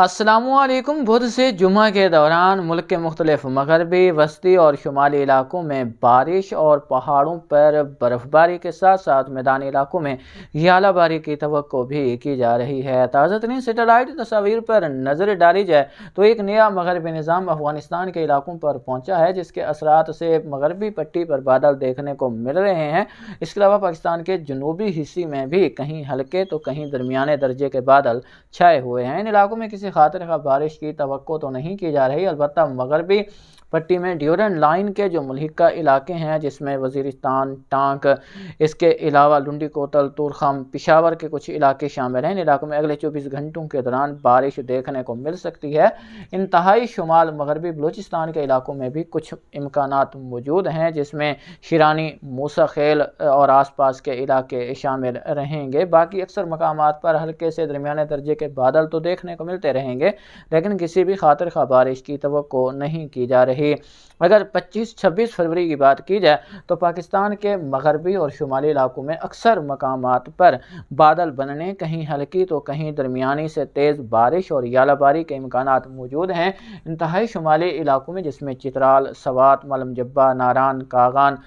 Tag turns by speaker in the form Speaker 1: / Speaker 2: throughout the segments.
Speaker 1: असलकम बुध से जुमा के दौरान मुल्क के मुख्तलिफ मगरबी वस्ती और शुमाली इलाकों में बारिश और पहाड़ों पर बर्फ़बारी के साथ साथ मैदानी इलाकों में यालाबारी की तो भी की जा रही है ताज़ा तरीन सेटेलाइट तस्वीर पर नज़र डाली जाए तो एक नया मगरबी निज़ाम अफगानिस्तान के इलाकों पर पहुँचा है जिसके असरात से मगरबी पट्टी पर बादल देखने को मिल रहे हैं इसके अलावा पाकिस्तान के जनूबी हिस्से में भी कहीं हल्के तो कहीं दरमिया दर्जे के बादल छाए हुए हैं इन इलाकों में किसी किसी खातर का बारिश की तो नहीं की जा रही अलबत् मगरबी पट्टी में ड्यूरन लाइन के जो मलिका इलाके हैं जिसमें वजीरस्तान टांक इसके अलावा लुंडी कोतल तुरखम पिशावर के कुछ इलाके शामिल हैं इन इलाकों में अगले चौबीस घंटों के दौरान बारिश देखने को मिल सकती है इंतहाई शुमाल मगरबी बलूचिस्तान के इलाकों में भी कुछ इम्कान मौजूद हैं जिसमें शिरानी मूसा खेल और आस पास के इलाके शामिल रहेंगे बाकी अक्सर मकाम पर हल्के से दरमिया दर्जे के बादल तो देखने को मिलते रहे रहेंगे लेकिन किसी भी खातर खा बारिश की तो नहीं की जा रही अगर 25-26 फरवरी की बात की जाए तो पाकिस्तान के मगरबी और शुमाली इलाकों में अक्सर मकाम पर बादल बनने कहीं हल्की तो कहीं दरमियानी से तेज़ बारिश और यालाबारी के इम्कान मौजूद हैं इंतहाई शुमाली इलाकों में जिसमें चित्राल सवात मलमजब्बा नारान कागान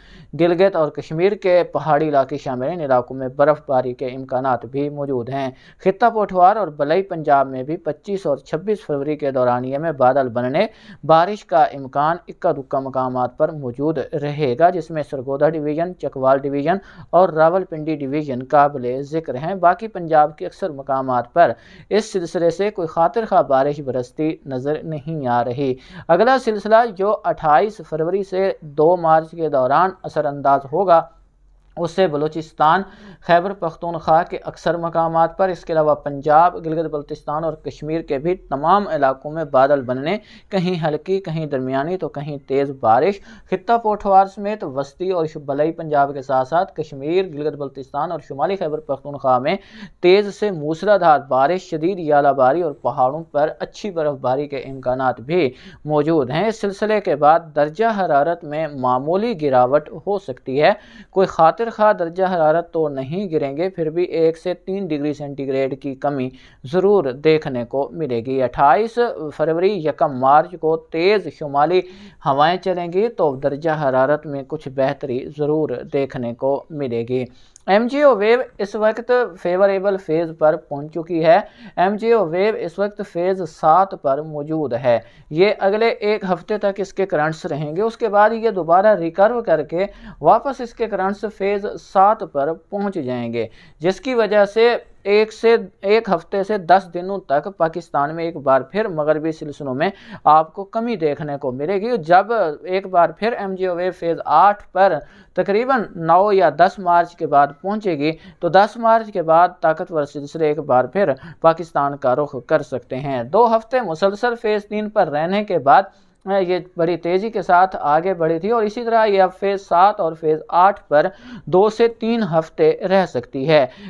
Speaker 1: गिलगित और कश्मीर के पहाड़ी इलाके शामिल इन इलाकों में बर्फ़बारी के इम्कान भी मौजूद हैं खिता पोठवार और बलई पंजाब में भी पच्चीस 25 और 26 फरवरी के दौरानिए में बादल बनने बारिश का इम्कान इक्का दुक्का मकाम पर मौजूद रहेगा जिसमें सरगोदा डिवीज़न चकवाल डिवीज़न और रावलपिंडी डिवीज़न काबिल ज़िक्र हैं बाकी पंजाब के अक्सर मकाम पर इस सिलसिले से कोई खातिर खा बारिश बरसती नज़र नहीं आ रही अगला सिलसिला जो अट्ठाईस फरवरी से दो मार्च के दौरान असरअंदाज होगा उससे बलूचिस्तान खैबर पख्तूनख्वा के अक्सर मकाम पर इसके अलावा पंजाब गिलगित बल्तिस्तान और कश्मीर के भी तमाम इलाकों में बादल बनने कहीं हल्की कहीं दरमिया तो कहीं तेज़ बारिश खिता पोठवार समेत वस्ती और बलई पंजाब के साथ साथ कश्मीर गिलगत बल्तिस्तान और शुमाली खैबर पख्तूनख्वा में तेज़ से मूसलाधार बारिश शदीद यालाबारी और पहाड़ों पर अच्छी बर्फ़बारी के इम्कान भी मौजूद हैं इस सिलसिले के बाद दर्जा हरारत में मामूली गिरावट हो सकती है कोई खातिर खातिर खा दर्जा हरारत तो नहीं गिरेंगे फिर भी एक से तीन डिग्री सेंटीग्रेड की कमी ज़रूर देखने को मिलेगी अट्ठाईस फरवरी यकम मार्च को तेज़ शुमाली हवाएं चलेंगी तो दर्जा हरारत में कुछ बेहतरी ज़रूर देखने को मिलेगी एम जी ओ वेव इस वक्त फेवरेबल फेज़ पर पहुंच चुकी है एम जी ओ वेव इस वक्त फेज़ सात पर मौजूद है ये अगले एक हफ्ते तक इसके करंट्स रहेंगे उसके बाद ये दोबारा रिकर्व करके वापस इसके करंट्स फेज़ सात पर पहुंच जाएंगे जिसकी वजह से एक से एक हफ्ते से दस दिनों तक पाकिस्तान में एक बार फिर मगरबी सिलसिलों में आपको कमी देखने को मिलेगी जब एक बार फिर एम जी वे फेज़ आठ पर तकरीबन नौ या दस मार्च के बाद पहुंचेगी तो दस मार्च के बाद ताकतवर सिलसिले एक बार फिर पाकिस्तान का रुख कर सकते हैं दो हफ्ते मुसलसल फेज़ तीन पर रहने के बाद ये बड़ी तेज़ी के साथ आगे बढ़ी थी और इसी तरह यह फेज़ सात और फेज़ आठ पर दो से तीन हफ्ते रह सकती है